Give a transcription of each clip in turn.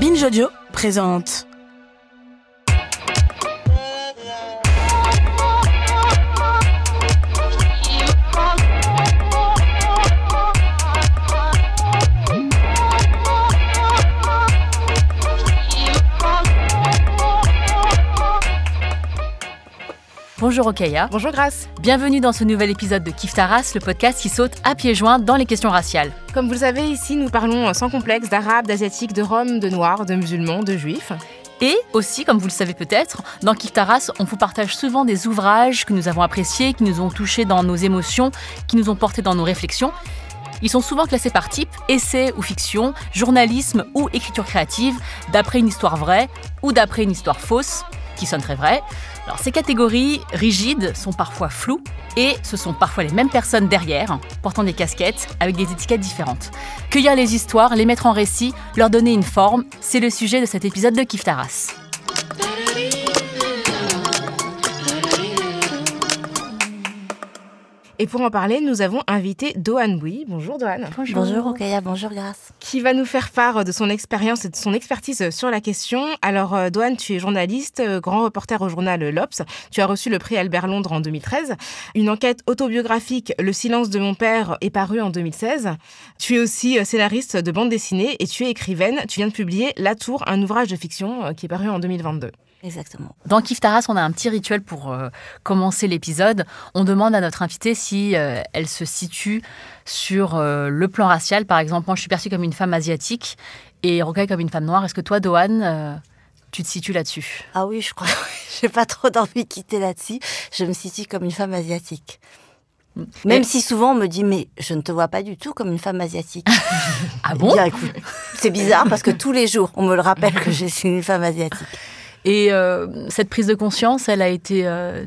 Binge Audio présente. Bonjour Okaya. Bonjour Grace. Bienvenue dans ce nouvel épisode de Kif Taras, le podcast qui saute à pieds joints dans les questions raciales. Comme vous le savez, ici nous parlons sans complexe d'arabes, d'asiatiques, de roms, de noirs, de musulmans, de juifs. Et aussi, comme vous le savez peut-être, dans Kiftaras, on vous partage souvent des ouvrages que nous avons appréciés, qui nous ont touchés dans nos émotions, qui nous ont portés dans nos réflexions. Ils sont souvent classés par type, essai ou fiction, journalisme ou écriture créative, d'après une histoire vraie ou d'après une histoire fausse, qui sonne très vraie, ces catégories rigides sont parfois floues et ce sont parfois les mêmes personnes derrière, portant des casquettes avec des étiquettes différentes. Cueillir les histoires, les mettre en récit, leur donner une forme, c'est le sujet de cet épisode de Kiftaras. Et pour en parler, nous avons invité Doan Bouy. Bonjour Doan. Bonjour. Bonjour Okaya, bonjour Grace. Qui va nous faire part de son expérience et de son expertise sur la question. Alors euh, Doane, tu es journaliste, euh, grand reporter au journal L'Obs. Tu as reçu le prix Albert Londres en 2013. Une enquête autobiographique, Le silence de mon père, est parue en 2016. Tu es aussi euh, scénariste de bande dessinée et tu es écrivaine. Tu viens de publier La Tour, un ouvrage de fiction qui est paru en 2022. Exactement. Dans Kiftaras, on a un petit rituel pour euh, commencer l'épisode. On demande à notre invitée si euh, elle se situe sur euh, le plan racial. Par exemple, moi, je suis perçue comme une femme asiatique et Rocaille comme une femme noire. Est-ce que toi, Doane, tu te situes là-dessus Ah oui, je crois. J'ai pas trop d'envie de quitter là-dessus. Je me situe comme une femme asiatique. Mm. Même si souvent on me dit mais je ne te vois pas du tout comme une femme asiatique. ah bon eh C'est bizarre parce que tous les jours on me le rappelle que je suis une femme asiatique. Et euh, cette prise de conscience, elle a été. Euh,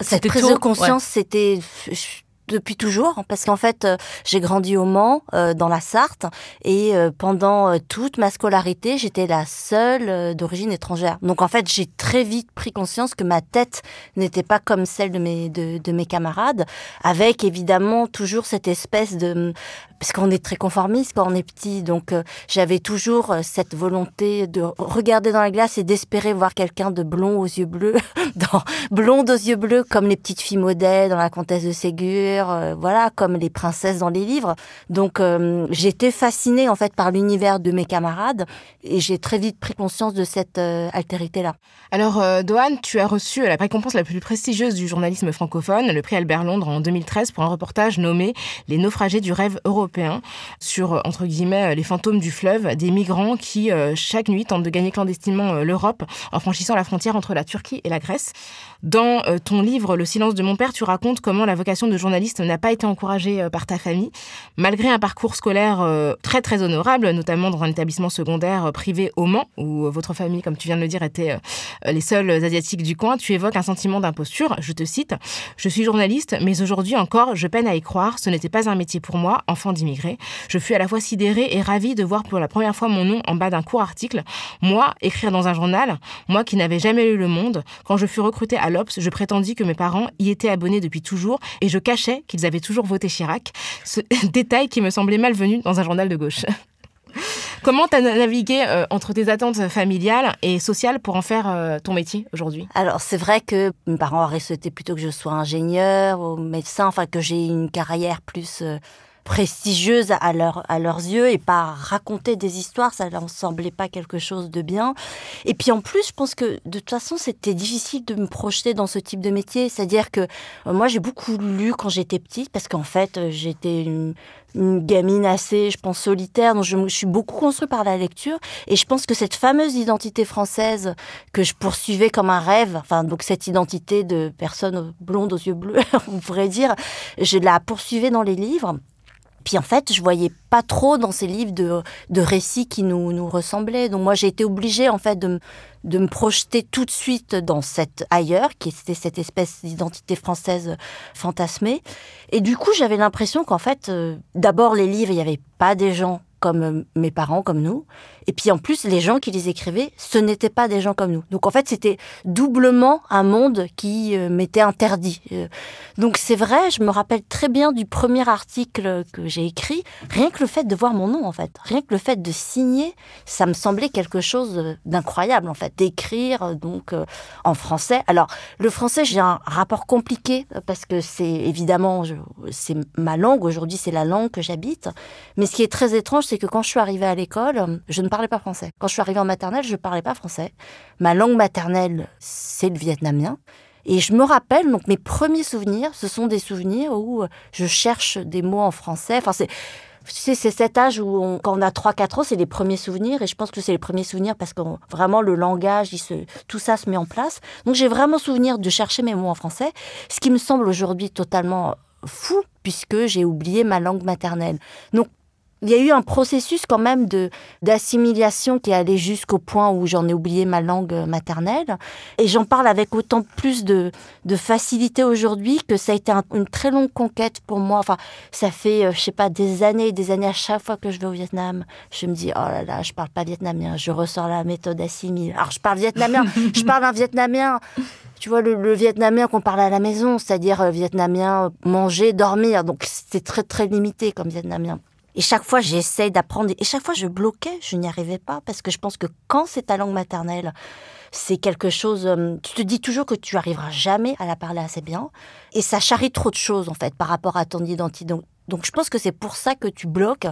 cette prise de conscience, c'était, je depuis toujours, hein, parce qu'en fait, euh, j'ai grandi au Mans, euh, dans la Sarthe, et euh, pendant toute ma scolarité, j'étais la seule d'origine étrangère. Donc en fait, j'ai très vite pris conscience que ma tête n'était pas comme celle de mes, de, de mes camarades, avec évidemment toujours cette espèce de... Hum, parce qu'on est très conformiste quand on est petit, donc j'avais toujours cette volonté de regarder dans la glace et d'espérer voir quelqu'un de blond aux yeux bleus, dans... blonde aux yeux bleus, comme les petites filles modèles dans la comtesse de Ségur euh, voilà, comme les princesses dans les livres. Donc euh, j'étais fascinée en fait par l'univers de mes camarades et j'ai très vite pris conscience de cette euh, altérité-là. Alors Doane, tu as reçu la récompense la plus prestigieuse du journalisme francophone, le prix Albert Londres en 2013 pour un reportage nommé Les naufragés du rêve européen sur, entre guillemets, les fantômes du fleuve, des migrants qui, chaque nuit, tentent de gagner clandestinement l'Europe en franchissant la frontière entre la Turquie et la Grèce. Dans ton livre Le silence de mon père, tu racontes comment la vocation de journaliste n'a pas été encouragée euh, par ta famille, malgré un parcours scolaire euh, très très honorable, notamment dans un établissement secondaire euh, privé au Mans, où votre famille, comme tu viens de le dire, était les seuls asiatiques du coin, tu évoques un sentiment d'imposture. Je te cite, je suis journaliste, mais aujourd'hui encore, je peine à y croire, ce n'était pas un métier pour moi, enfant d'immigré. Je fus à la fois sidérée et ravie de voir pour la première fois mon nom en bas d'un court article. Moi, écrire dans un journal, moi qui n'avais jamais lu Le Monde, quand je fus recrutée à l'Obs, je prétendis que mes parents y étaient abonnés depuis toujours et je cachais qu'ils avaient toujours voté Chirac, ce détail qui me semblait malvenu dans un journal de gauche. Comment tu as navigué euh, entre tes attentes familiales et sociales pour en faire euh, ton métier aujourd'hui Alors, c'est vrai que mes parents auraient souhaité plutôt que je sois ingénieur ou médecin, enfin que j'ai une carrière plus euh, prestigieuse à, leur, à leurs yeux et pas raconter des histoires, ça leur semblait pas quelque chose de bien. Et puis en plus, je pense que de toute façon, c'était difficile de me projeter dans ce type de métier. C'est-à-dire que euh, moi, j'ai beaucoup lu quand j'étais petite parce qu'en fait, euh, j'étais une, gamine assez, je pense, solitaire. Donc je, je suis beaucoup construite par la lecture et je pense que cette fameuse identité française que je poursuivais comme un rêve, enfin donc cette identité de personne blonde aux yeux bleus, on pourrait dire, je la poursuivais dans les livres. Puis en fait, je voyais pas trop dans ces livres de, récits qui nous, ressemblaient. Donc moi, j'ai été obligée en fait de, me projeter tout de suite dans cet ailleurs, qui était cette espèce d'identité française fantasmée. Et du coup, j'avais l'impression qu'en fait, euh, d'abord les livres, il n'y avait pas des gens comme euh, mes parents, comme nous. Et puis en plus, les gens qui les écrivaient, ce n'étaient pas des gens comme nous. Donc en fait, c'était doublement un monde qui euh, m'était interdit. Euh, donc c'est vrai, je me rappelle très bien du premier article que j'ai écrit. Rien que le fait de voir mon nom, en fait, rien que le fait de signer, ça me semblait quelque chose d'incroyable, en fait, d'écrire euh, donc en français. Alors le français, j'ai un rapport compliqué parce que c'est évidemment, c'est ma langue. Aujourd'hui, c'est la langue que j'habite. Mais ce qui est très étrange, c'est que quand je suis arrivée à l'école, je ne parlais pas français. Quand je suis arrivée en maternelle, je parlais pas français. Ma langue maternelle, c'est le vietnamien. Et je me rappelle, donc mes premiers souvenirs, ce sont des souvenirs où euh, je cherche des mots en français. Enfin, c'est. c'est cet âge où, on, quand on a 3-4 ans, c'est les premiers souvenirs. Et je pense que c'est les premiers souvenirs parce que vraiment, le langage, il se, tout ça se met en place. Donc, j'ai vraiment souvenir de chercher mes mots en français, ce qui me semble aujourd'hui totalement fou puisque j'ai oublié ma langue maternelle. Donc il y a eu un processus quand même de d'assimilation qui est allé jusqu'au point où j'en ai oublié ma langue euh, maternelle. Et j'en parle avec autant plus de, de facilité aujourd'hui que ça a été une très longue conquête pour moi. Enfin, ça fait, euh, je sais pas, des années des années à chaque fois que je vais au Vietnam, je me dis, oh là là, je parle pas vietnamien, je ressors la méthode assimile. Alors, je parle vietnamien, je parle un vietnamien tu vois, le, vietnamien qu'on parle à la maison, c'est-à-dire euh, vietnamien manger, dormir. Donc c'est très très limité comme vietnamien. Et chaque fois, j'essaie d'apprendre. Et chaque fois, je bloquais, je n'y arrivais pas. Parce que je pense que quand c'est ta langue maternelle, c'est quelque chose. Euh, tu te dis toujours que tu arriveras jamais à la parler assez bien. Et ça charrie trop de choses, en fait, par rapport à ton identité. Donc, je pense que c'est pour ça que tu bloques.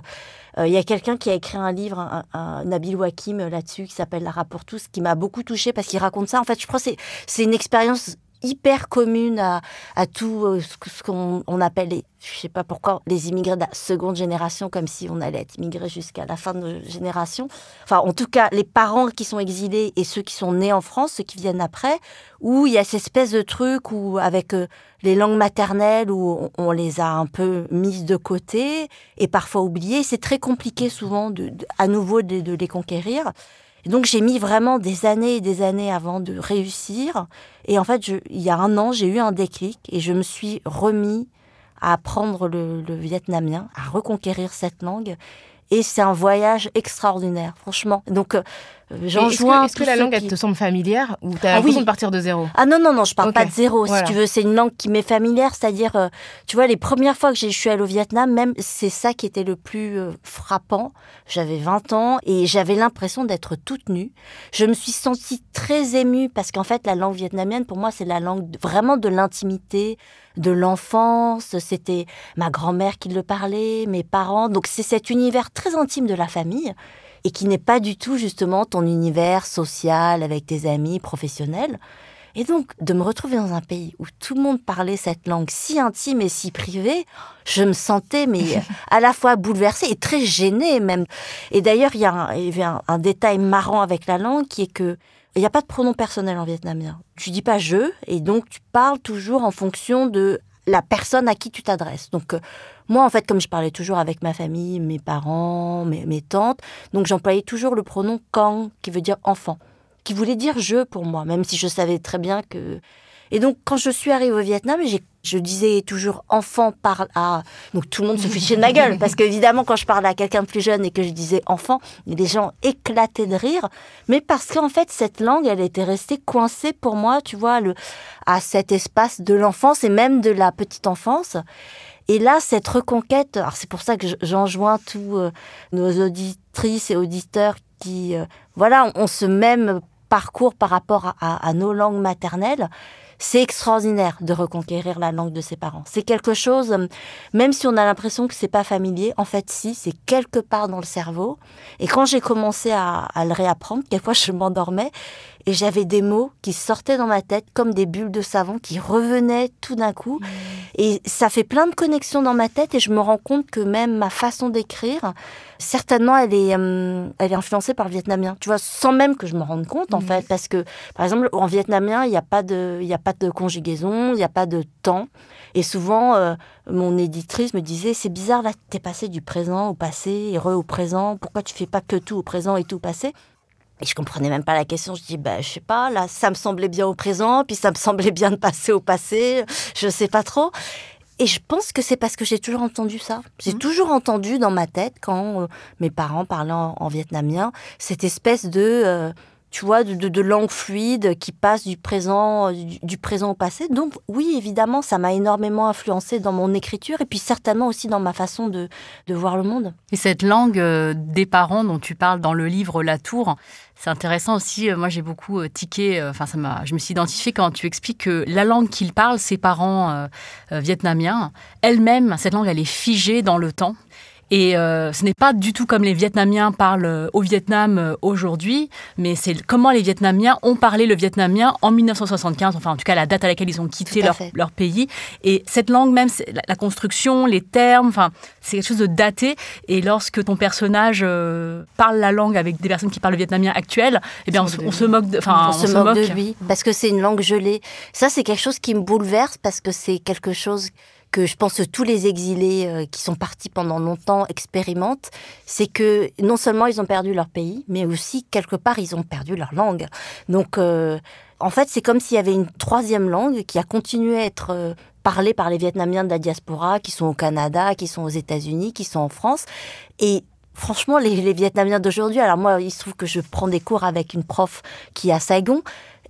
Euh, il y a quelqu'un qui a écrit un livre, un, Nabil Wakim, euh, là-dessus, qui s'appelle La pour tous, qui m'a beaucoup touchée parce qu'il raconte ça. En fait, je crois que c'est une expérience hyper commune à, tout euh, ce qu'on appelle les, je sais pas pourquoi, les immigrés de la seconde génération, comme si on allait être immigré jusqu'à la fin de nos générations. Enfin, en tout cas, les parents qui sont exilés et ceux qui sont nés en France, ceux qui viennent après, où il y a cette espèce de truc où, avec euh, les langues maternelles, où on, les a un peu mises de côté et parfois oubliées. C'est très compliqué souvent de, à nouveau de les conquérir donc j'ai mis vraiment des années et des années avant de réussir. Et en fait, il y a un an, j'ai eu un déclic et je me suis remis à apprendre le, le vietnamien, à reconquérir cette langue. Et c'est un voyage extraordinaire, franchement. Donc euh, euh, est-ce que, la langue elle te semble familière ou t'as ah, de partir de zéro Ah non non non, je parle pas de zéro. Si tu veux, c'est une langue qui m'est familière, c'est-à-dire, euh, tu vois, les premières fois que je suis allée au Vietnam, même c'est ça qui était le plus euh, frappant. J'avais 20 ans et j'avais l'impression d'être toute nue. Je me suis sentie très émue parce qu'en fait, la langue vietnamienne pour moi, c'est la langue vraiment de l'intimité, de l'enfance. C'était ma grand-mère qui le parlait, mes parents. Donc c'est cet univers très intime de la famille et qui n'est pas du tout justement ton univers social avec tes amis professionnels. Et donc, de me retrouver dans un pays où tout le monde parlait cette langue si intime et si privée, je me sentais mais à la fois bouleversée et très gênée même. Et d'ailleurs, il y a, un, y un, détail marrant avec la langue qui est que il n'y a pas de pronom personnel en vietnamien. Tu dis pas je et donc tu parles toujours en fonction de la personne à qui tu t'adresses. Donc euh, moi, en fait, comme je parlais toujours avec ma famille, mes parents, mes, tantes, donc j'employais toujours le pronom quand, qui veut dire enfant, qui voulait dire je pour moi, même si je savais très bien que. Et donc, quand je suis arrivée au Vietnam, je disais toujours enfant parle à. Donc, tout le monde se fichait de ma gueule. Parce qu'évidemment, quand je parlais à quelqu'un de plus jeune et que je disais enfant, les gens éclataient de rire. Mais parce qu'en fait, cette langue, elle était restée coincée pour moi, tu vois, le, à cet espace de l'enfance et même de la petite enfance. Et là, cette reconquête, c'est pour ça que j'enjoins tous euh, nos auditrices et auditeurs qui, euh, voilà, ont ce même parcours par rapport à, nos langues maternelles. C'est extraordinaire de reconquérir la langue de ses parents. C'est quelque chose, euh, même si on a l'impression que c'est pas familier, en fait, si, c'est quelque part dans le cerveau. Et quand j'ai commencé à, à le réapprendre, quelquefois je m'endormais et j'avais des mots qui sortaient dans ma tête comme des bulles de savon qui revenaient tout d'un coup. Mm. Et ça fait plein de connexions dans ma tête et je me rends compte que même ma façon d'écrire, certainement, elle est, euh, influencée par le vietnamien. Tu vois, sans même que je me rende compte, en mm. fait. Parce que, par exemple, en vietnamien, il n'y a, pas de, y a pas de conjugaison, il n'y a pas de temps. Et souvent, euh, mon éditrice me disait C'est bizarre, là, es passé du présent au passé heureux au présent. Pourquoi tu fais pas que tout au présent et tout au passé et je comprenais même pas la question. Je dis, bah, je sais pas, là, ça me semblait bien au présent, puis ça me semblait bien de passer au passé, je sais pas trop. Et je pense que c'est parce que j'ai toujours entendu ça. J'ai mhm. toujours entendu dans ma tête, quand euh, mes parents parlaient en, vietnamien, cette espèce de. Euh, tu vois, de, de, fluides qui passent du présent, du, présent au passé. Donc oui, évidemment, ça m'a énormément influencé dans mon écriture et puis certainement aussi dans ma façon de, voir le monde. Et cette langue euh, des parents dont tu parles dans le livre La Tour, c'est intéressant aussi. Euh, moi, j'ai beaucoup euh, tiqué. Enfin, ça Je me suis identifiée quand tu expliques que la langue qu'ils parlent, ses parents vietnamiens, elle-même, cette langue, elle est figée dans le temps. Et euh, ce n'est pas du tout comme les Vietnamiens parlent euh, au Vietnam euh, aujourd'hui, mais c'est comment les Vietnamiens ont parlé le vietnamien en 1975, enfin en tout cas la date à laquelle ils ont quitté leur, pays. Et cette langue même, la, construction, les termes, enfin c'est quelque chose de daté. Et lorsque ton personnage parle la langue avec des personnes qui parlent le vietnamien actuel, eh bien on, se moque, enfin on, se, moque de lui parce que c'est une langue gelée. Ça c'est quelque chose qui me bouleverse parce que c'est quelque chose que je pense que tous les exilés euh, qui sont partis pendant longtemps expérimentent, c'est que non seulement ils ont perdu leur pays, mais aussi quelque part ils ont perdu leur langue. Donc euh, en fait, c'est comme s'il y avait une troisième langue qui a continué à être euh, parlée par les Vietnamiens de la diaspora, qui sont au Canada, qui sont aux États-Unis, qui sont en France. Et franchement, les, les Vietnamiens d'aujourd'hui, alors moi, il se trouve que je prends des cours avec une prof qui est à Saigon,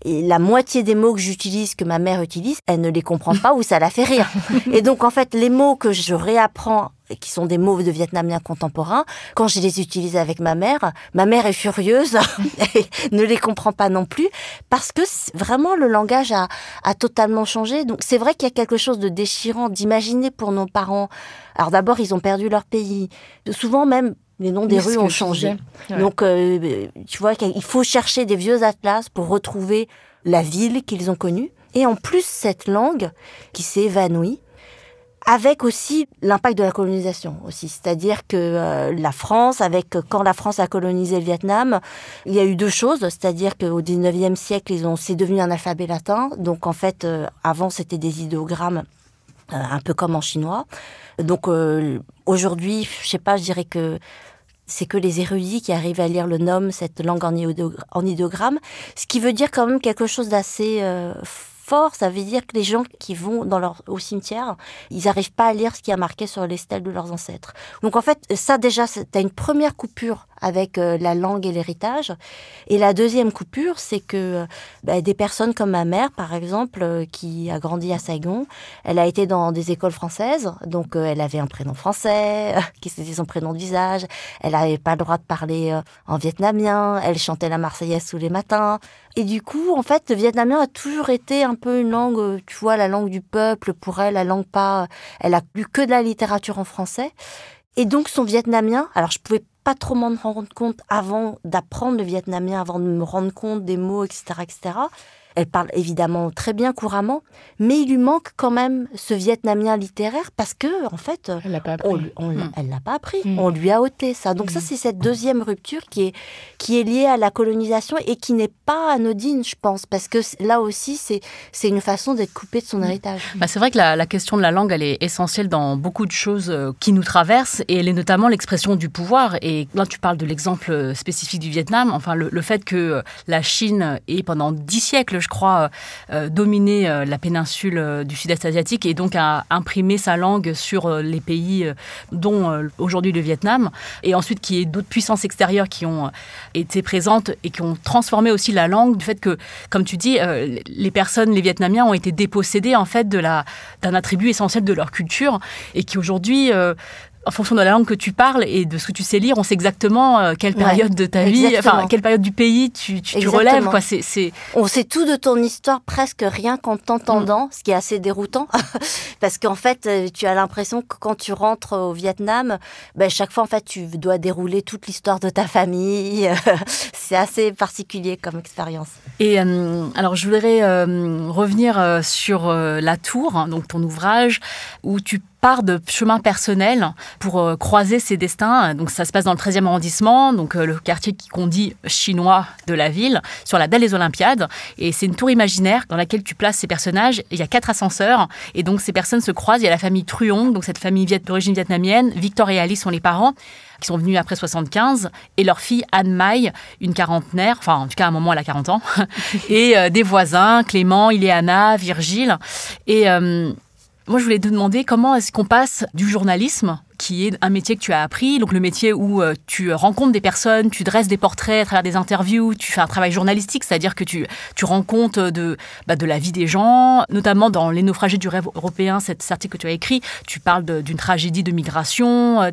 la moitié des mots que j'utilise, que ma mère utilise, elle ne les comprend pas ou ça la fait rire. Et donc en fait, les mots que je réapprends qui sont des mots de vietnamiens contemporains, quand je les utilise avec ma mère, ma mère est furieuse et ne les comprend pas non plus parce que vraiment le langage a, a totalement changé. Donc c'est vrai qu'il y a quelque chose de déchirant d'imaginer pour nos parents. Alors d'abord, ils ont perdu leur pays. Souvent même les noms des rues ont changé. Donc, euh, tu vois qu'il faut chercher des vieux atlas pour retrouver la ville qu'ils ont connue. Et en plus, cette langue qui s'est évanouie, avec aussi l'impact de la colonisation aussi, c'est-à-dire que euh, la France, avec quand la France a colonisé le Vietnam, il y a eu deux choses, c'est-à-dire qu'au 19e siècle, ils ont c'est devenu un alphabet latin, donc en fait euh, avant c'était des idéogrammes un peu comme en chinois. Donc aujourd'hui, je sais pas, je dirais que c'est que les érudits qui arrivent à lire le nom, cette langue en idéogramme, ce qui veut dire quand même quelque chose d'assez euh, fort, ça veut dire que les gens qui vont dans leur, au cimetière, ils n'arrivent pas à lire ce qui a marqué sur les stèles de leurs ancêtres. Donc en fait, ça déjà, tu as une première coupure avec euh, la langue et l'héritage. Et la deuxième coupure, c'est que bah, des personnes comme ma mère, par exemple, euh, qui a grandi à Saigon, elle a été dans des écoles françaises, donc euh, elle avait un prénom français, qui c'était son prénom d'usage, elle n'avait pas le droit de parler en vietnamien, elle chantait la Marseillaise tous les matins. Et du coup, en fait, le vietnamien a toujours été un peu une langue, tu vois, la langue du peuple, pour elle, la langue pas... Elle a plus que de la littérature en français. Et donc son vietnamien, alors je pouvais pas trop m'en rendre compte avant d'apprendre le vietnamien, avant de me rendre compte des mots, etc. etc. Elle parle évidemment très bien couramment, mais il lui manque quand même ce vietnamien littéraire parce que en fait, elle l'a pas appris. On, hmm. l'a pas appris. Hmm. On lui a ôté ça. Donc ça, hmm. c'est cette deuxième rupture qui est qui est liée à la colonisation et qui n'est pas anodine, je pense, parce que là aussi, c'est c'est une façon d'être coupé de son héritage. Bah, c'est vrai que la, question de la langue, elle est essentielle dans beaucoup de choses euh, qui nous traversent et elle est notamment l'expression du pouvoir. Et là, tu parles de l'exemple euh, spécifique du Vietnam. Enfin, le, le fait que euh, la Chine est pendant dix siècles je crois, euh, euh, dominer euh, la péninsule du sud-est asiatique et donc à imprimer sa langue sur les pays dont aujourd'hui le Vietnam, et ensuite qu'il y ait d'autres puissances extérieures qui ont été présentes et qui ont transformé aussi la langue du fait que, comme tu dis, les personnes, les Vietnamiens ont été dépossédés en fait d'un attribut essentiel de leur culture et qui aujourd'hui en fonction de la langue que tu parles et de ce que tu sais lire, on sait exactement euh, quelle période de ta vie, enfin, quelle période du pays tu, tu, relèves. Quoi. c'est On sait tout de ton histoire presque rien qu'en t'entendant, mm. ce qui est assez déroutant, parce qu'en fait, euh, tu as l'impression que quand tu rentres au Vietnam, ben, chaque fois, en fait, tu dois dérouler toute l'histoire de ta famille. C'est assez particulier comme expérience. Et euh, alors, je voudrais revenir sur La Tour, hein, donc ton ouvrage, où tu part de chemin personnel pour euh, croiser ses destins. Donc ça se passe dans le 13e arrondissement, donc euh, le quartier qui dit chinois de la ville, sur la dalle des Olympiades. Et c'est une tour imaginaire dans laquelle tu places ces personnages. Il y a quatre ascenseurs et donc ces personnes se croisent. Il y a la famille Truong, donc cette famille d'origine vietnamienne. Victor et Ali sont les parents qui sont venus après 75 et leur fille Anne Mai, une quarantenaire, enfin en tout cas à un moment elle a 40 ans, et euh, des voisins, Clément, Ileana, Virgile. Et moi, je voulais te demander comment est-ce qu'on passe du journalisme qui est un métier que tu as appris, donc le métier où euh, tu rencontres des personnes, tu dresses des portraits à travers des interviews, tu fais un travail journalistique, c'est-à-dire que tu, tu rends compte de, bah, de la vie des gens, notamment dans Les naufragés du rêve européen, cet article que tu as écrit, tu parles d'une tragédie de migration, euh,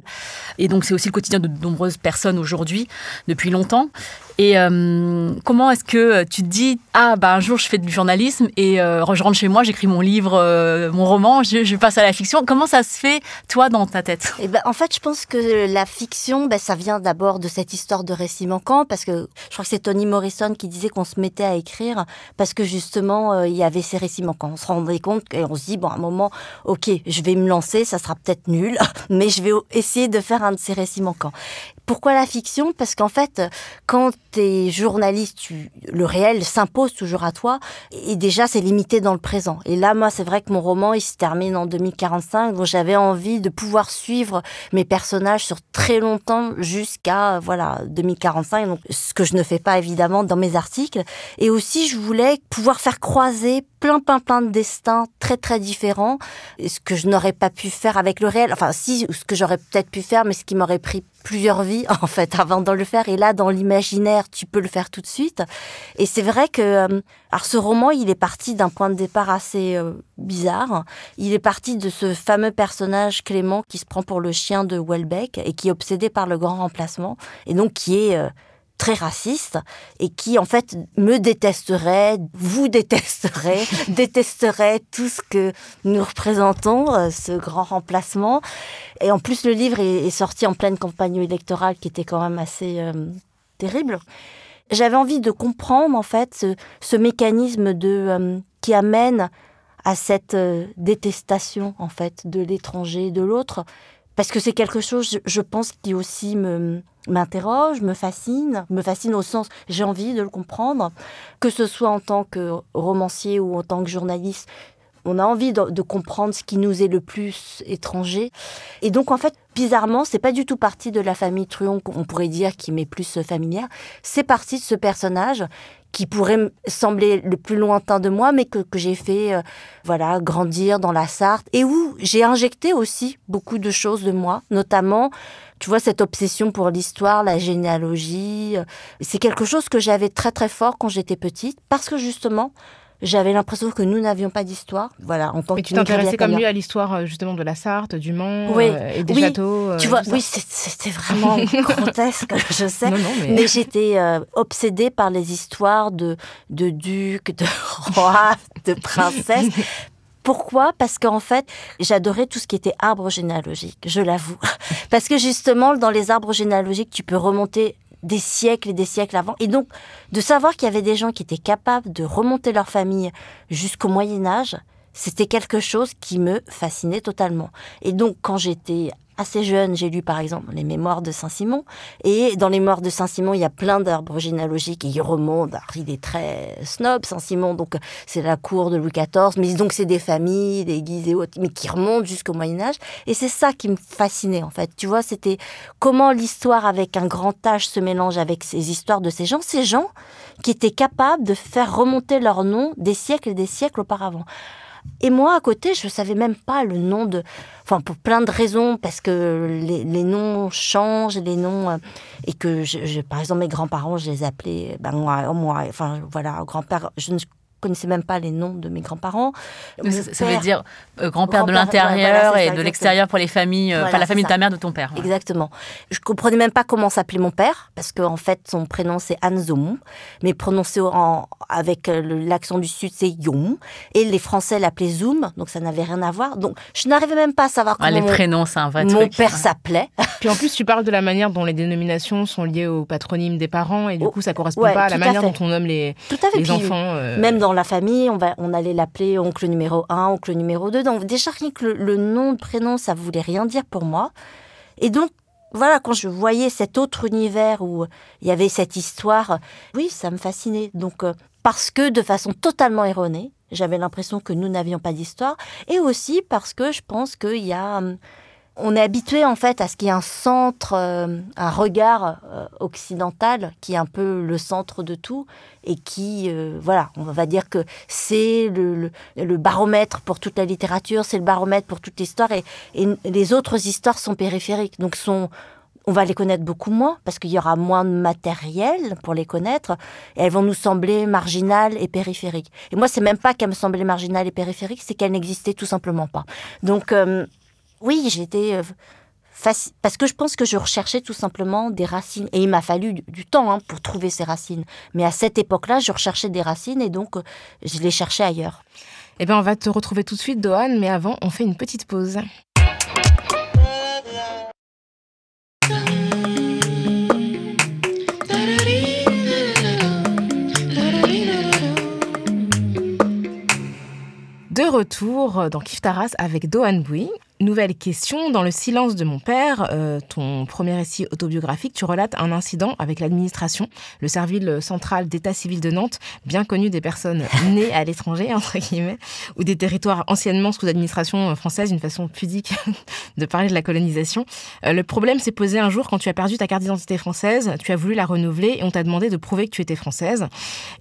et donc c'est aussi le quotidien de nombreuses personnes aujourd'hui, depuis longtemps. Et euh, comment est-ce que tu te dis ah ben un jour je fais du journalisme et euh, je rentre chez moi, j'écris mon livre, euh, mon roman, je, je, passe à la fiction. Comment ça se fait toi dans ta tête et eh ben, en fait je pense que la fiction, ben, ça vient d'abord de cette histoire de récit manquant parce que je crois que c'est Toni Morrison qui disait qu'on se mettait à écrire parce que justement il y avait ces récits manquants. On se rendait compte et on se dit bon à un moment ok je vais me lancer, ça sera peut-être nul, mais je vais essayer de faire un de ces récits manquants. Pourquoi la fiction Parce qu'en fait, quand tu es journaliste, tu, le réel s'impose toujours à toi et déjà c'est limité dans le présent. Et là, moi, c'est vrai que mon roman, il se termine en 2045, donc j'avais envie de pouvoir suivre mes personnages sur très longtemps jusqu'à voilà 2045, donc ce que je ne fais pas évidemment dans mes articles. Et aussi, je voulais pouvoir faire croiser plein, plein, plein de destins très, très différents, ce que je n'aurais pas pu faire avec le réel. Enfin, si, ce que j'aurais peut-être pu faire, mais ce qui m'aurait pris plusieurs vies en fait avant de le faire et là dans l'imaginaire tu peux le faire tout de suite et c'est vrai que euh, alors ce roman il est parti d'un point de départ assez euh, bizarre il est parti de ce fameux personnage Clément qui se prend pour le chien de Welbeck et qui est obsédé par le grand remplacement et donc qui est euh, très raciste et qui en fait me détesterait, vous détesterait, détesterait tout ce que nous représentons, euh, ce grand remplacement. Et en plus le livre est, sorti en pleine campagne électorale qui était quand même assez euh, terrible. J'avais envie de comprendre en fait ce, mécanisme de euh, qui amène à cette détestation en fait de l'étranger, de l'autre, parce que c'est quelque chose, je pense, qui aussi me m'interroge, me fascine, me fascine au sens j'ai envie de le comprendre, que ce soit en tant que romancier ou en tant que journaliste, on a envie de, comprendre ce qui nous est le plus étranger. Et donc, en fait, bizarrement, c'est pas du tout parti de la famille Truon, on pourrait dire, qui m'est plus familière. C'est parti de ce personnage qui pourrait sembler le plus lointain de moi, mais que, que j'ai fait euh, voilà grandir dans la Sarthe et où j'ai injecté aussi beaucoup de choses de moi, notamment, tu vois, cette obsession pour l'histoire, la généalogie. Euh, c'est quelque chose que j'avais très très fort quand j'étais petite, parce que justement, j'avais l'impression que nous n'avions pas d'histoire. Voilà, en tant Mais que tu t'intéressais comme lui à l'histoire euh, justement de la Sarthe, du Mans euh, et des châteaux. Euh, vois, oui, c'était vraiment grotesque, je sais. mais, j'étais obsédée par les histoires de, de ducs, de rois, de princesses. Pourquoi Parce qu'en fait, j'adorais tout ce qui était arbre généalogique, je l'avoue. Parce que justement, dans les arbres généalogiques, tu peux remonter des siècles et des siècles avant. Et donc, de savoir qu'il y avait des gens qui étaient capables de remonter leur famille jusqu'au Moyen Âge, c'était quelque chose qui me fascinait totalement. Et donc, quand j'étais assez jeune, j'ai lu par exemple les Mémoires de Saint-Simon. Et dans les Mémoires de Saint-Simon, il y a plein d'arbres généalogiques et il remonte. il est très snob, Saint-Simon, donc c'est la cour de Louis XIV. Mais donc c'est des familles, des guises et autres, mais qui remontent jusqu'au Moyen-Âge. Et c'est ça qui me fascinait en fait. Tu vois, c'était comment l'histoire avec un grand âge se mélange avec ces histoires de ces gens. Ces gens qui étaient capables de faire remonter leur nom des siècles et des siècles auparavant. Et moi, à côté, je ne savais même pas le nom de... Enfin, pour plein de raisons, parce que les, noms changent, les noms... Euh, et que, par exemple, mes grands-parents, je les appelais... Ben, moi, moi, enfin, voilà, grand-père... Je ne connaissais même pas les noms de mes grands-parents. Ça, veut dire euh, grand-père de l'intérieur et de l'extérieur pour les familles, euh, enfin la famille de ta mère, de ton père. Exactement. Je comprenais même pas comment s'appelait mon père parce qu'en en fait son prénom c'est Anzom, mais prononcé avec euh, l'accent du sud c'est Yom et les Français l'appelaient Zoom, donc ça n'avait rien à voir. Donc je n'arrivais même pas à savoir ah, comment les prénoms vrai mon père s'appelait. Puis en plus tu parles de la manière dont les dénominations sont liées au patronyme des parents et du oh, coup ça correspond pas à la manière dont on nomme les, tout à fait. enfants la famille, on, va, on allait l'appeler oncle numéro 1, oncle numéro 2. Donc déjà rien que le, nom, le prénom, ça voulait rien dire pour moi. Et donc voilà, quand je voyais cet autre univers où il y avait cette histoire, oui, ça me fascinait. Donc euh, parce que de façon totalement erronée, j'avais l'impression que nous n'avions pas d'histoire, et aussi parce que je pense qu'il y a hum, on est habitué en fait à ce qu'il y ait un centre, euh, un regard euh, occidental qui est un peu le centre de tout et qui, euh, voilà, on va dire que c'est le, baromètre pour toute la littérature, c'est le baromètre pour toute l'histoire et, les autres histoires sont périphériques, donc sont on va les connaître beaucoup moins parce qu'il y aura moins de matériel pour les connaître et elles vont nous sembler marginales et périphériques. Et moi, c'est même pas qu'elles me semblaient marginales et périphériques, c'est qu'elles n'existaient tout simplement pas. Donc oui, j'étais euh, parce que je pense que je recherchais tout simplement des racines. Et il m'a fallu du, temps hein, pour trouver ces racines. Mais à cette époque-là, je recherchais des racines et donc euh, je les cherchais ailleurs. Eh bien, on va te retrouver tout de suite, Dohan, mais avant, on fait une petite pause. De retour dans Kiftaras avec Dohan Bouy. Nouvelle question, dans le silence de mon père, euh, ton premier récit autobiographique, tu relates un incident avec l'administration, le service central d'état civil de Nantes, bien connu des personnes nées à l'étranger, entre guillemets, ou des territoires anciennement sous administration française, une façon pudique de parler de la colonisation. Euh, le problème s'est posé un jour quand tu as perdu ta carte d'identité française, tu as voulu la renouveler et on t'a demandé de prouver que tu étais française.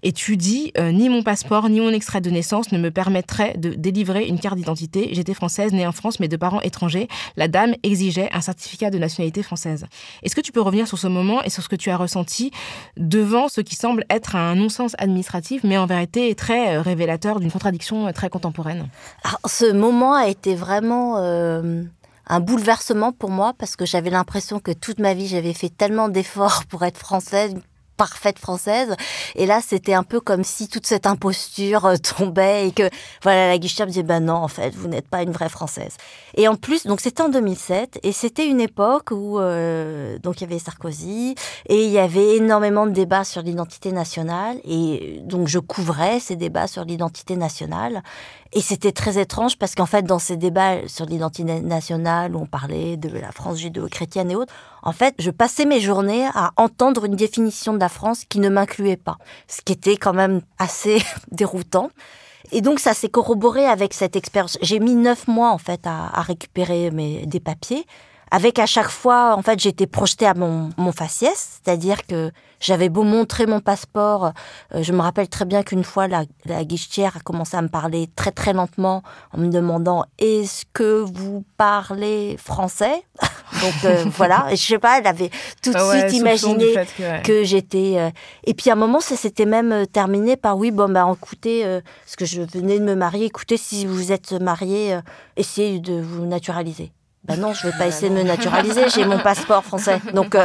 Et tu dis, euh, ni mon passeport, ni mon extrait de naissance ne me permettraient de délivrer une carte d'identité, j'étais française, née en France, mais de étrangers, la dame exigeait un certificat de nationalité française. Est-ce que tu peux revenir sur ce moment et sur ce que tu as ressenti devant ce qui semble être un non-sens administratif, mais en vérité très euh, révélateur d'une contradiction euh, très contemporaine Ce moment a été vraiment... Euh, un bouleversement pour moi parce que j'avais l'impression que toute ma vie j'avais fait tellement d'efforts pour être française, parfaite française. Et là, c'était un peu comme si toute cette imposture euh, tombait et que, voilà, la guichetière me disait, ben non, en fait, vous n'êtes pas une vraie française. Et en plus, donc c'était en 2007 et c'était une époque où, euh, donc il y avait Sarkozy et il y avait énormément de débats sur l'identité nationale et euh, donc je couvrais ces débats sur l'identité nationale. Et c'était très étrange parce qu'en fait, dans ces débats sur l'identité nationale, où on parlait de la France judéo-chrétienne et autres, en fait, je passais mes journées à entendre une définition de la France qui ne m'incluait pas, ce qui était quand même assez déroutant. Et donc ça s'est corroboré avec cette expérience. J'ai mis neuf mois en fait à, récupérer mes, des papiers. Avec à chaque fois, en fait, j'étais projetée à mon, faciès, c'est-à-dire que j'avais beau montrer mon passeport, euh, je me rappelle très bien qu'une fois la guichetière a commencé à me parler très très lentement en me demandant est-ce que vous parlez français donc euh, voilà, je sais pas, elle avait tout de ah suite imaginé que, j'étais. Euh, et puis à un moment, ça s'était même euh, terminé par oui, bon bah écoutez, euh, parce que je venais de me marier, écoutez, si vous êtes marié, essayez de vous naturaliser. Ben non, je vais pas ah essayer de me naturaliser, j'ai mon passeport français. Donc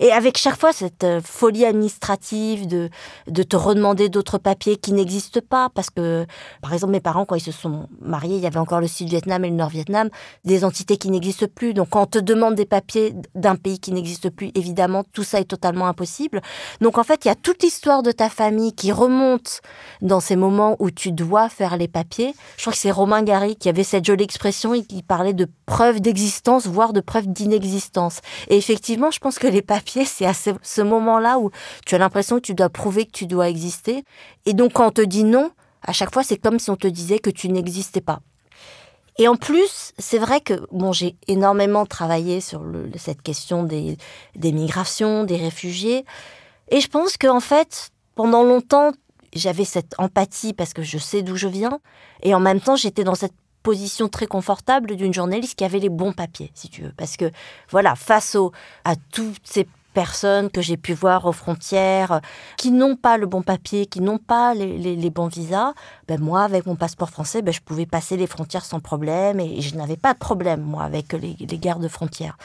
et avec chaque fois cette euh, folie administrative de, de te redemander d'autres papiers qui n'existent pas, parce que, par exemple, mes parents, quand ils se sont mariés, il y avait encore le Sud-Vietnam et le Nord-Vietnam, des entités qui n'existent plus. Donc quand on te demande des papiers d'un pays qui n'existe plus, évidemment, tout ça est totalement impossible. Donc en fait, il y a toute l'histoire de ta famille qui remonte dans ces moments où tu dois faire les papiers. Je crois que c'est Romain Gary qui avait cette jolie expression il parlait de preuve d'existence, voire de preuve d'inexistence. Et effectivement, je pense que les papiers c'est à ce, moment-là où tu as l'impression que tu dois prouver que tu dois exister. Et donc quand on te dit non, à chaque fois, c'est comme si on te disait que tu n'existais pas. Et en plus, c'est vrai que bon, j'ai énormément travaillé sur cette question des, migrations, des réfugiés. Et je pense qu'en fait, pendant longtemps, j'avais cette empathie parce que je sais d'où je viens. Et en même temps, j'étais dans cette position très confortable d'une journaliste qui avait les bons papiers, si tu veux. Parce que, voilà, face au, à toutes ces personnes que j'ai pu voir aux frontières euh, qui n'ont pas le bon papier, qui n'ont pas les, bons visas, ben moi, avec mon passeport français, ben, je pouvais passer les frontières sans problème et je n'avais pas de problème, moi, avec les, les gardes frontières.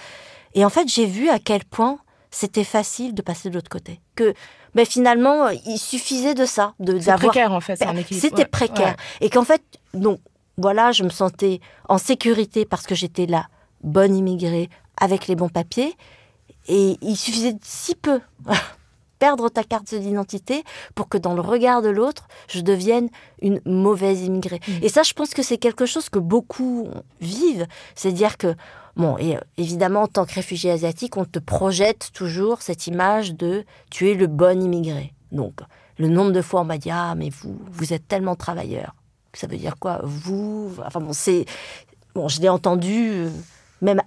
Et en fait, j'ai vu à quel point c'était facile de passer de l'autre côté. Que ben finalement, euh, il suffisait de ça. De, C'était précaire, en fait. Ben, c'était précaire. Et qu'en fait, donc, voilà, je me sentais en sécurité parce que j'étais la bonne immigrée avec les bons papiers et il suffisait si peu perdre ta carte d'identité pour que dans le regard de l'autre, je devienne une mauvaise immigrée. Mmh. Et ça, je pense que c'est quelque chose que beaucoup vivent. C'est-à-dire que, bon, et euh, évidemment, en tant que réfugié asiatique, on te projette toujours cette image de tu es le bon immigré. Donc, le nombre de fois on m'a dit Ah, mais vous, vous êtes tellement travailleur. Ça veut dire quoi Vous Enfin bon, c'est. Bon, je l'ai entendu euh,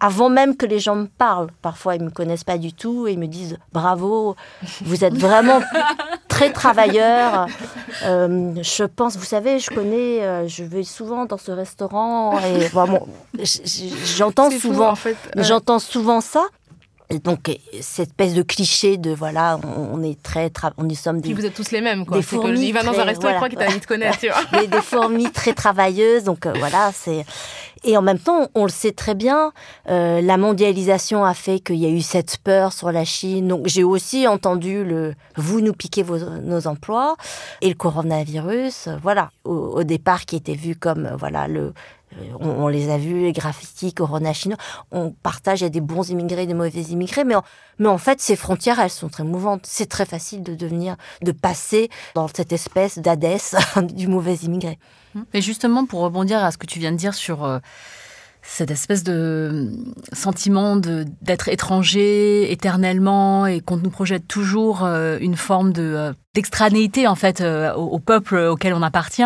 avant même que les gens me parlent. Parfois, ils ne me connaissent pas du tout et ils me disent bravo, vous êtes vraiment très travailleur. Euh, je pense, vous savez, je connais, euh, je vais souvent dans ce restaurant et j'entends souvent, j'entends souvent ça donc euh, cette espèce de cliché de voilà on, est très on y sommes des vous êtes tous les mêmes quoi des fourmis il va dans un restaurant, il croit qu'il t'a de connaître tu vois des, fourmis très travailleuses donc euh, voilà c'est et en même temps on le sait très bien euh, la mondialisation a fait qu'il y a eu cette peur sur la Chine donc j'ai aussi entendu le vous nous piquez vos, nos emplois et le coronavirus voilà au départ qui était vu comme voilà le on, les a vus, les graffitis, Corona chinois. On partage, il des bons immigrés, et des mauvais immigrés, mais en, mais en fait, ces frontières, elles sont très mouvantes. C'est très facile de devenir, de passer dans cette espèce d'adès du mauvais immigré. Mmh. Et justement, pour rebondir à ce que tu viens de dire sur euh, cette espèce de mm, sentiment d'être étranger éternellement et qu'on nous projette toujours euh, une forme de euh, d'extranéité en fait au, peuple auquel on appartient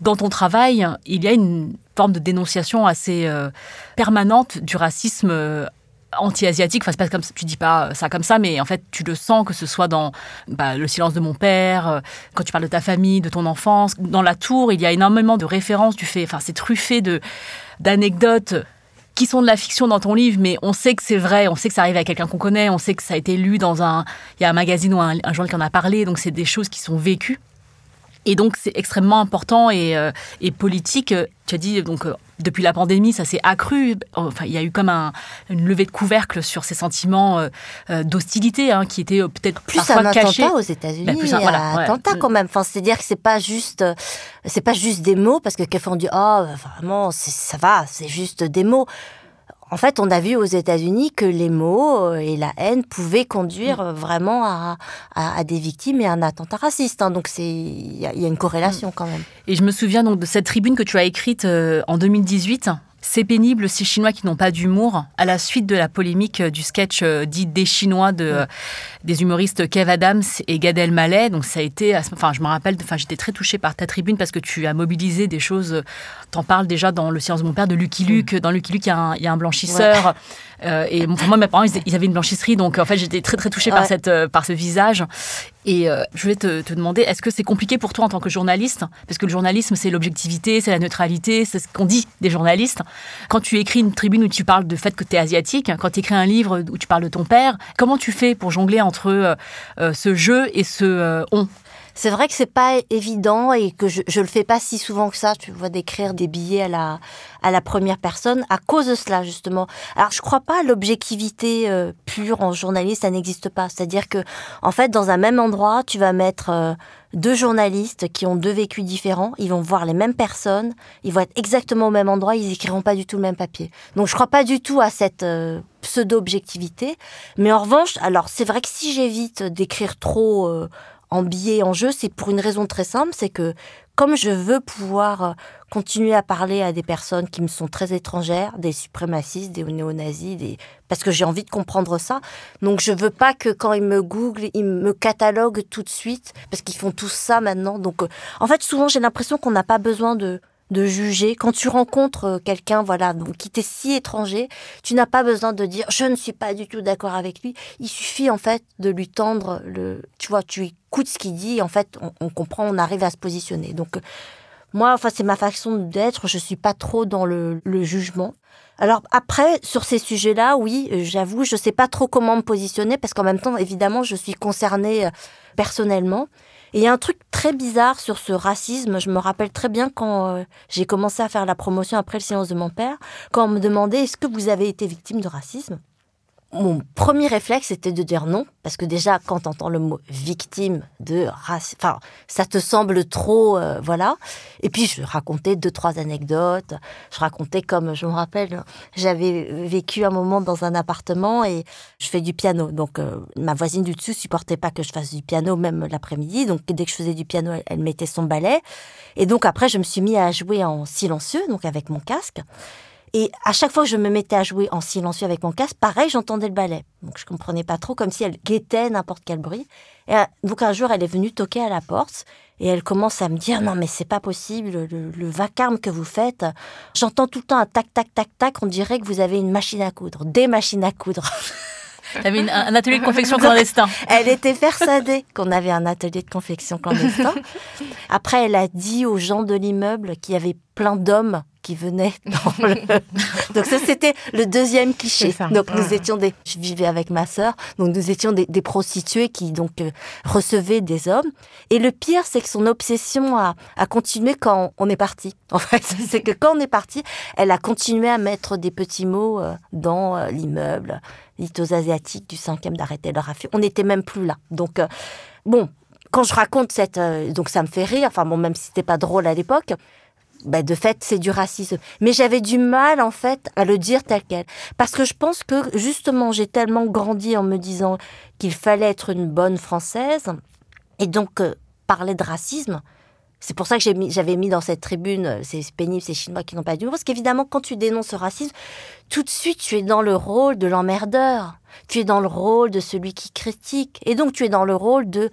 dans ton travail, il y a une forme de dénonciation assez euh, permanente du racisme euh, anti-asiatique. Enfin, c'est pas comme tu dis pas euh, ça comme ça, mais en fait, tu le sens que ce soit dans bah, le silence de mon père, quand tu parles de ta famille, de ton enfance, dans la tour, il y a énormément de références. Tu fais, enfin, c'est truffé de d'anecdotes qui sont de la fiction dans ton livre, mais on sait que c'est vrai, on sait que ça arrive à quelqu'un qu'on connaît, on sait que ça a été lu dans un, il y a un magazine ou un, un journal qui en a parlé, donc c'est des choses qui sont vécues. Et donc, c'est extrêmement important et, euh, politique. Tu as dit, donc, euh, depuis la pandémie, ça s'est accru. Enfin, il y a eu comme un, une levée de couvercle sur ces sentiments euh, d'hostilité hein, qui étaient peut-être plus parfois un aux États-Unis. Ben, un, quand même. Enfin, c'est-à-dire que c'est pas juste, c'est pas juste des mots parce que quelqu'un dit, oh, vraiment, ça va, c'est juste des mots en fait, on a vu aux États-Unis que les mots euh, et la haine pouvaient conduire mm. euh, vraiment à, des victimes et à un attentat raciste. Hein. Donc, il y, y, a une corrélation mm. quand même. Et je me souviens donc de cette tribune que tu as écrite euh, en 2018 c'est pénible ces Chinois qui n'ont pas d'humour. À la suite de la polémique euh, du sketch euh, dit des Chinois euh, des humoristes Kev Adams et Gad Elmaleh, donc ça a été, enfin je me rappelle, enfin j'étais très touchée par ta tribune parce que tu as mobilisé des choses. T'en parles déjà dans le silence de mon père de Lucky Luke. Mm. Dans Lucky Luke, il y, a un blanchisseur. et pour moi, mes parents, ils, avaient une blanchisserie, donc en fait, j'étais très très touchée par cette par ce visage. Et euh, je vais te, demander, est-ce que c'est compliqué pour toi en tant que journaliste Parce que le journalisme, c'est l'objectivité, c'est la neutralité, c'est ce qu'on dit des journalistes. Quand tu écris une tribune où tu parles du fait que tu es asiatique, quand tu écris un livre où tu parles de ton père, comment tu fais pour jongler entre euh, euh, ce jeu et ce on c'est vrai que c'est pas évident et que je, je le fais pas si souvent que ça, tu vois, d'écrire des billets à la, à la première personne à cause de cela, justement. Alors, je crois pas à l'objectivité euh, pure en journaliste, ça n'existe pas. C'est-à-dire que, en fait, dans un même endroit, tu vas mettre euh, deux journalistes qui ont deux vécus différents, ils vont voir les mêmes personnes, ils vont être exactement au même endroit, ils écriront pas du tout le même papier. Donc, je crois pas du tout à cette euh, pseudo-objectivité. Mais en revanche, alors, c'est vrai que si j'évite d'écrire trop en billets en jeu, c'est pour une raison très simple, c'est que comme je veux pouvoir euh, continuer à parler à des personnes qui me sont très étrangères, des suprémacistes, des néo-nazis, des... parce que j'ai envie de comprendre ça, donc je veux pas que quand ils me googlent, ils me cataloguent tout de suite, parce qu'ils font tout ça maintenant. Donc, euh, en fait, souvent j'ai l'impression qu'on n'a pas besoin de de juger. Quand tu rencontres euh, quelqu'un, voilà, donc qui t'est si étranger, tu n'as pas besoin de dire je ne suis pas du tout d'accord avec lui. Il suffit en fait de lui tendre le, tu vois, tu écoutes ce qu'il dit. en fait, on, comprend, on arrive à se positionner. Donc euh, moi, enfin, c'est ma façon d'être. Je suis pas trop dans le, jugement. Alors après, sur ces sujets-là, oui, euh, j'avoue, je ne sais pas trop comment me positionner parce qu'en même temps, évidemment, je suis concernée personnellement. Et il y a un truc très bizarre sur ce racisme. Je me rappelle très bien quand euh, j'ai commencé à faire la promotion après le silence de mon père, quand on me demandait est-ce que vous avez été victime de racisme mon premier réflexe était de dire non, parce que déjà, quand tu entends le mot victime de race, enfin, ça te semble trop, euh, voilà. Et puis, je racontais deux, trois anecdotes. Je racontais comme, je me rappelle, j'avais vécu un moment dans un appartement et je fais du piano. Donc, euh, ma voisine du dessus supportait pas que je fasse du piano, même l'après-midi. Donc, dès que je faisais du piano, elle, mettait son balai. Et donc, après, je me suis mis à jouer en silencieux, donc avec mon casque. Et à chaque fois que je me mettais à jouer en silencieux avec mon casque, pareil, j'entendais le ballet. Donc je comprenais pas trop, comme si elle guettait n'importe quel bruit. Et euh, donc un jour, elle est venue toquer à la porte et elle commence à me dire non mais c'est pas possible le, vacarme que vous faites. J'entends tout le temps un tac tac tac tac. On dirait que vous avez une machine à coudre, des machines à coudre. T'avais un atelier de confection clandestin. elle était persuadée qu'on avait un atelier de confection clandestin. Après, elle a dit aux gens de l'immeuble qu'il y avait plein d'hommes qui venaient. donc ça, c'était le deuxième cliché. donc nous étions des, je vivais avec ma sœur, donc nous étions des, prostituées qui donc euh, recevaient des hommes. Et le pire, c'est que son obsession a, continué quand on est parti. En fait, c'est que quand on est parti, elle a continué à mettre des petits mots euh, dans euh, l'immeuble. dit aux Asiatiques du 5e d'arrêter leur affaire. On n'était même plus là. Donc, bon, quand je raconte cette. donc, ça me fait rire. Enfin, bon, même si c'était pas drôle à l'époque. Bah, de fait, c'est du racisme. Mais j'avais du mal, en fait, à le dire tel quel. Parce que je pense que, justement, j'ai tellement grandi en me disant qu'il fallait être une bonne Française. Et donc, euh, parler de racisme, c'est pour ça que j'avais mis, dans cette tribune, euh, ces pénibles, ces Chinois qui n'ont pas d'humour. Parce qu'évidemment, quand tu dénonces le racisme, tout de suite, tu es dans le rôle de l'emmerdeur. Tu es dans le rôle de celui qui critique. Et donc, tu es dans le rôle de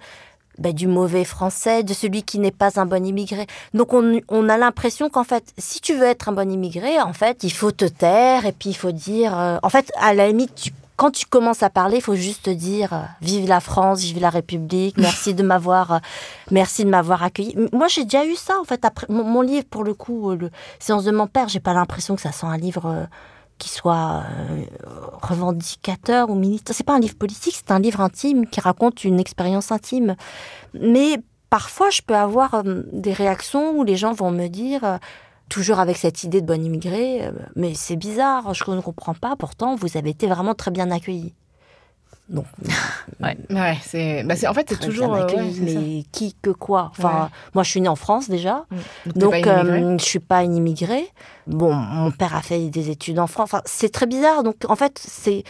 bah, du mauvais français, de celui qui n'est pas un bon immigré. Donc on, a l'impression qu'en fait, si tu veux être un bon immigré, en fait, il faut te taire et puis il faut dire... Euh, en fait, à la limite, quand tu commences à parler, il faut juste dire euh, vive la France, vive la République, merci de m'avoir, euh, merci de m'avoir accueilli. Moi, j'ai déjà eu ça en fait. Après mon, livre, pour le coup, le Séance de mon père, j'ai pas l'impression que ça sent un livre qui soit euh, revendicateur ou ministre, C'est pas un livre politique, c'est un livre intime qui raconte une expérience intime. Mais parfois, je peux avoir euh, des réactions où les gens vont me dire euh, toujours avec cette idée de bon immigré, mais c'est bizarre, je ne comprends pas, pourtant vous avez été vraiment très bien accueilli. Non. ouais. Bah, c'est, en fait, c'est toujours. Euh, mais qui, que quoi Enfin, moi, je suis née en France déjà. Mm. Donc, euh, je suis pas une immigrée. Bon, mon père a fait des études en France. Enfin, c'est très bizarre. Donc, en fait, c'est.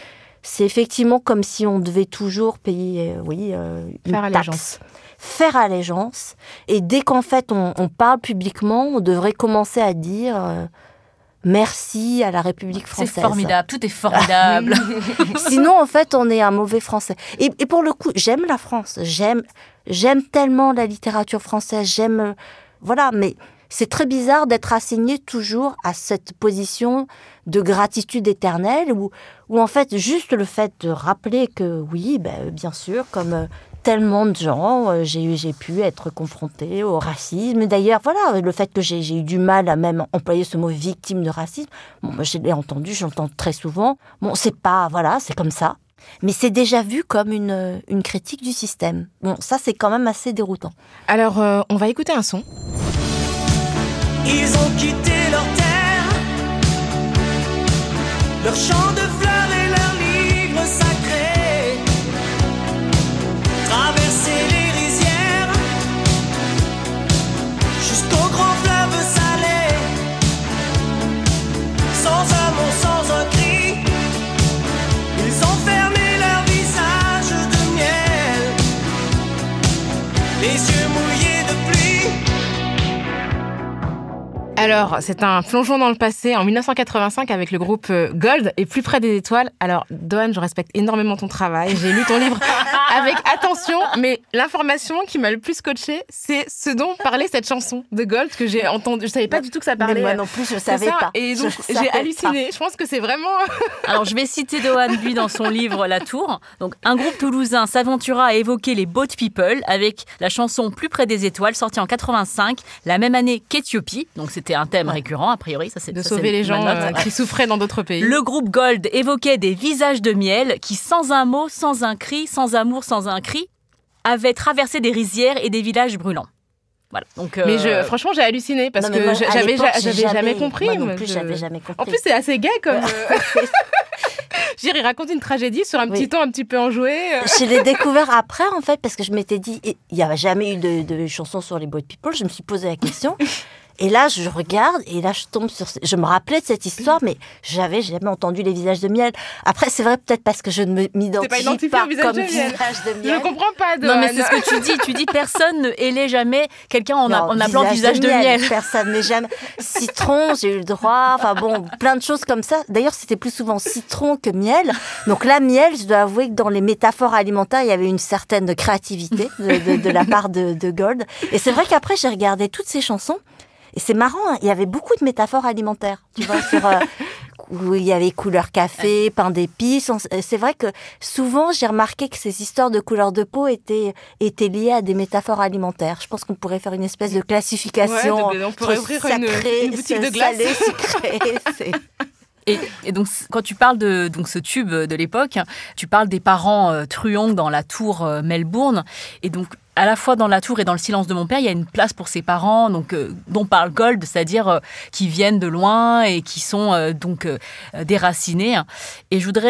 C'est effectivement comme si on devait toujours payer, euh, oui, faire allégeance. faire allégeance. Et dès qu'en fait on, parle publiquement, on devrait commencer à dire merci à la République française. C'est formidable, tout est formidable. Sinon, en fait, on est un mauvais français. Et, pour le coup, j'aime la France, j'aime, j'aime tellement la littérature française, j'aime, euh, voilà, mais c'est très bizarre d'être assigné toujours à cette position de gratitude éternelle où, en fait, juste le fait de rappeler que oui, ben, bien sûr, comme euh, tellement de gens. Euh, j'ai pu être confrontée au racisme. d'ailleurs, voilà, le fait que j'ai eu du mal à même employer ce mot victime de racisme, bon, je l'ai entendu, j'entends très souvent. Bon, c'est pas, voilà, c'est comme ça. Mais c'est déjà vu comme une, une, critique du système. Bon, ça, c'est quand même assez déroutant. Alors, euh, on va écouter un son. Ils ont quitté leur terre, leur champ de fleurs. Alors, c'est un plongeon dans le passé en 1985 avec le groupe euh, Gold et Plus près des étoiles. Alors, Dohan, je respecte énormément ton travail. J'ai lu ton livre avec attention, mais l'information qui m'a le plus coaché, c'est ce dont parlait cette chanson de Gold que j'ai entendue. Je savais pas du tout que ça parlait. moi non plus, je savais pas. Et donc, j'ai halluciné. Je pense que c'est vraiment. Alors, je vais citer Doan lui, dans son livre La Tour. Donc, un groupe toulousain s'aventura à évoquer les Boat People avec la chanson Plus près des étoiles, sortie en 85, la même année qu'Éthiopie. Donc, c'est c'était un thème récurrent, a priori. Ça, c'est de sauver les gens euh, qui souffraient dans d'autres pays. Le groupe Gold évoquait des visages de miel qui, sans un mot, sans un cri, sans amour, sans un cri, avaient traversé des rizières et des villages brûlants. Voilà. Donc, Mais je, euh, franchement, j'ai halluciné parce que j'avais jamais, compris. Moi plus, je... j'avais jamais compris. En plus, c'est assez gay comme. Euh, il raconte une tragédie sur un petit temps un petit peu enjoué. je l'ai découvert après, en fait, parce que je m'étais dit, il n'y a jamais eu de, de chansons sur les Boy People. Je me suis posé la question. Et là, je regarde et là, je tombe sur. Je me rappelais de cette histoire, mais j'avais jamais entendu les visages de miel. Après, c'est vrai peut-être parce que je ne m'identifie pas, pas comme visage de miel. Je ne comprends pas. non, mais c'est ce que tu dis. Tu dis personne ne hélait jamais quelqu'un en, appelant visage, de, miel. Personne n'est jamais. Citron, j'ai eu le droit. Enfin bon, plein de choses comme ça. D'ailleurs, c'était plus souvent citron que miel. Donc là, miel, je dois avouer que dans les métaphores alimentaires, il y avait une certaine créativité de, la part de, de Gold. Et c'est vrai qu'après, j'ai regardé toutes ces chansons. Et c'est marrant, hein, il y avait beaucoup de métaphores alimentaires, tu vois, euh, où il y avait couleur café, pain d'épices. Euh, c'est vrai que souvent, j'ai remarqué que ces histoires de couleur de peau étaient, étaient liées à des métaphores alimentaires. Je pense qu'on pourrait faire une espèce de classification on pourrait ouvrir une, boutique de glace. Et, donc, quand tu parles de donc, ce tube de l'époque, hein, tu parles des parents euh, truands dans la tour Melbourne. Et donc, à la fois dans la tour et dans le silence de mon père, il y a une place pour ses parents, donc euh, dont parle Gold, c'est-à-dire euh, qui viennent de loin et qui sont euh, donc déracinés. Hein. Et je voudrais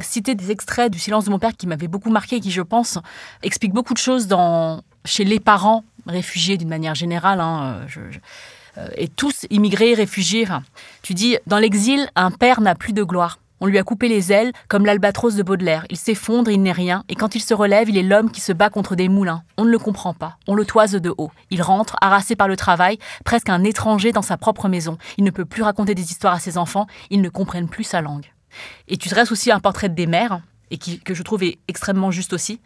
citer des extraits du silence de mon père qui m'avait beaucoup marqué et qui, je pense, explique beaucoup de choses dans chez les parents réfugiés d'une manière générale. Hein, et tous immigrés, réfugiés. tu dis dans l'exil, un père n'a plus de gloire. On lui a coupé les ailes comme l'albatros de Baudelaire. Il s'effondre, il n'est rien, et quand il se relève, il est l'homme qui se bat contre des moulins. On ne le comprend pas, on le toise de haut. Il rentre, harassé par le travail, presque un étranger dans sa propre maison. Il ne peut plus raconter des histoires à ses enfants, ils ne comprennent plus sa langue. Et tu dresses aussi un portrait des mères, hein, et que je trouve extrêmement juste aussi.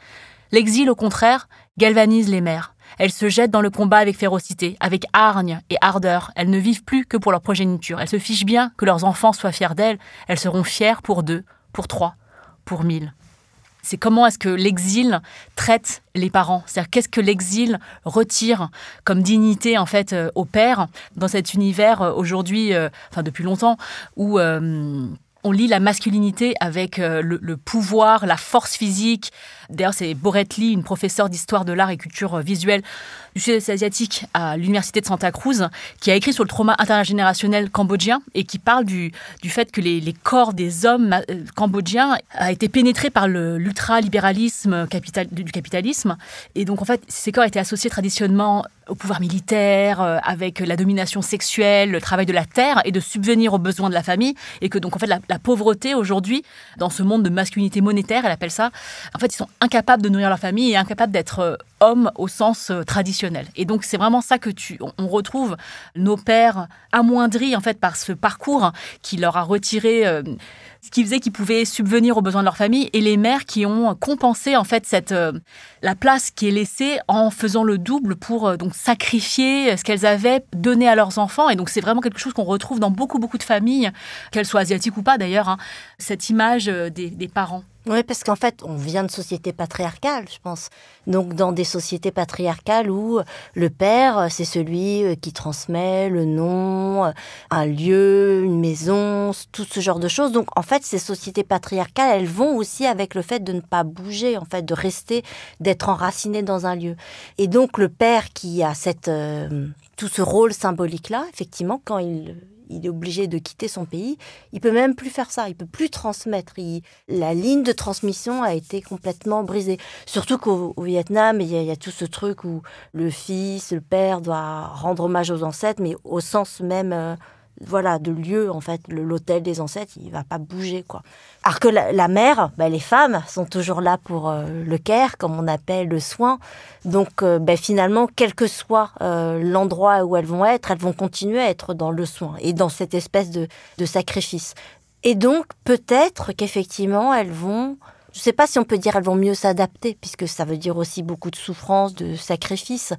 L'exil, au contraire, galvanise les mères. Elles se jettent dans le combat avec férocité, avec hargne et ardeur. Elles ne vivent plus que pour leur progéniture. Elles se fichent bien que leurs enfants soient fiers d'elles. Elles seront fières pour deux, pour trois, pour mille. C'est comment est-ce que l'exil traite les parents C'est-à-dire qu'est-ce que l'exil retire comme dignité en fait euh, au père dans cet univers euh, aujourd'hui, euh, enfin depuis longtemps, où on lit la masculinité avec euh, le, pouvoir, la force physique. D'ailleurs, c'est Borette Lee, une professeure d'histoire de l'art et culture euh, visuelle du sud-est asiatique à l'université de Santa Cruz, qui a écrit sur le trauma intergénérationnel cambodgien et qui parle du, fait que les, corps des hommes euh, cambodgiens a été pénétré par l'ultralibéralisme capital, du capitalisme. Et donc, en fait, ces corps étaient associés traditionnellement au pouvoir militaire, euh, avec la domination sexuelle, le travail de la terre et de subvenir aux besoins de la famille. Et que donc, en fait, la, pauvreté aujourd'hui, dans ce monde de masculinité monétaire, elle appelle ça, en fait, ils sont incapables de nourrir leur famille et incapables d'être euh, hommes au sens euh, traditionnel. Et donc, c'est vraiment ça que tu. On, retrouve nos pères amoindris, en fait, par ce parcours qui leur a retiré ce qui faisait qu'ils pouvaient subvenir aux besoins de leur famille et les mères qui ont compensé en fait cette euh, la place qui est laissée en faisant le double pour euh, donc sacrifier ce qu'elles avaient donné à leurs enfants et donc c'est vraiment quelque chose qu'on retrouve dans beaucoup beaucoup de familles qu'elles soient asiatiques ou pas d'ailleurs hein. cette image euh, des, des parents oui, parce qu'en fait, on vient de sociétés patriarcales, je pense. Donc, dans des sociétés patriarcales où euh, le père, euh, c'est celui euh, qui transmet le nom, un lieu, une maison, tout ce genre de choses. Donc, en fait, ces sociétés patriarcales, elles vont aussi avec le fait de ne pas bouger, en fait, de rester, d'être enraciné dans un lieu. Et donc, le père qui a cette, tout ce rôle symbolique-là, effectivement, quand il il est obligé de quitter son pays. Il peut même plus faire ça, il peut plus transmettre. la ligne de transmission a été complètement brisée. Surtout qu'au Vietnam, il y, a, tout ce truc où le fils, le père doit rendre hommage aux ancêtres, mais au sens même euh, voilà, de lieu, en fait. L'hôtel des ancêtres, il va pas bouger, quoi. Alors que la, mère, bah, les femmes sont toujours là pour euh, le care, comme on appelle le soin. Donc, ben finalement, quel que soit euh, l'endroit où elles vont être, elles vont continuer à être dans le soin et dans cette espèce de sacrifice. Et donc, peut-être qu'effectivement, elles vont je ne sais pas si on peut dire elles vont mieux s'adapter, puisque ça veut dire aussi beaucoup de souffrance, de sacrifice.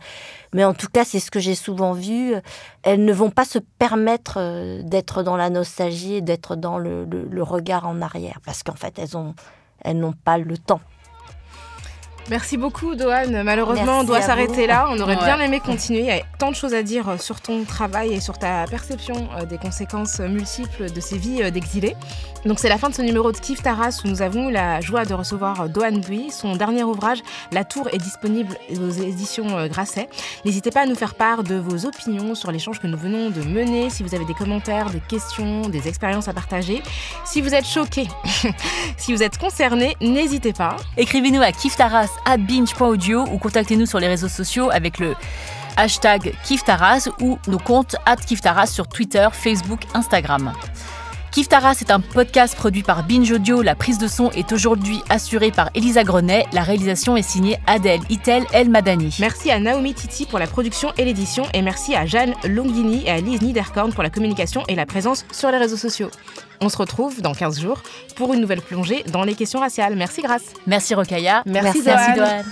Mais en tout cas, c'est ce que j'ai souvent vu. Elles ne vont pas se permettre euh, d'être dans la nostalgie d'être dans le, regard en arrière, parce qu'en fait, elles n'ont pas le temps. Merci beaucoup, Doane, Malheureusement, on doit s'arrêter là. On aurait bien aimé continuer. Il y a tant de choses à dire euh, sur ton travail et sur ta perception euh, des conséquences euh, multiples de ces vies d'exilés. Donc, c'est la fin de ce numéro de Kif où nous avons eu la joie de recevoir Doane Bui. Son dernier ouvrage, La Tour, est disponible aux éditions Grasset. N'hésitez pas à nous faire part de vos opinions sur l'échange que nous venons de mener. Si vous avez des commentaires, des questions, des expériences à partager. Si vous êtes choqué, si vous êtes concerné, n'hésitez pas. Écrivez-nous à kiftaras à binge.audio ou contactez-nous sur les réseaux sociaux avec le hashtag Kiftaras ou nos comptes at Kiftaras sur Twitter, Facebook, Instagram. Kiftaras est un podcast produit par Binge Audio. La prise de son est aujourd'hui assurée par Elisa Grenet. La réalisation est signée Adèle Itel El Madani. Merci à Naomi Titi pour la production et l'édition et merci à Jeanne Longhini et à Lise Niederkorn pour la communication et la présence sur les réseaux sociaux. On se retrouve dans 15 jours pour une nouvelle plongée dans les questions raciales. Merci Grâce. Merci Rokaya. Merci, Merci